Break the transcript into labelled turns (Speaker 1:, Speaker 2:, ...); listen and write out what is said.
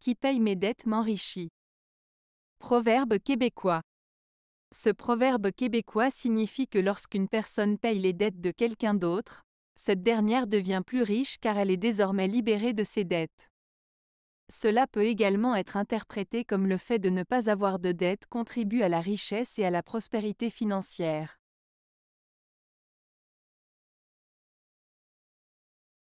Speaker 1: qui paye mes dettes m'enrichit. Proverbe québécois. Ce proverbe québécois signifie que lorsqu'une personne paye les dettes de quelqu'un d'autre, cette dernière devient plus riche car elle est désormais libérée de ses dettes. Cela peut également être interprété comme le fait de ne pas avoir de dettes contribue à la richesse et à la prospérité financière.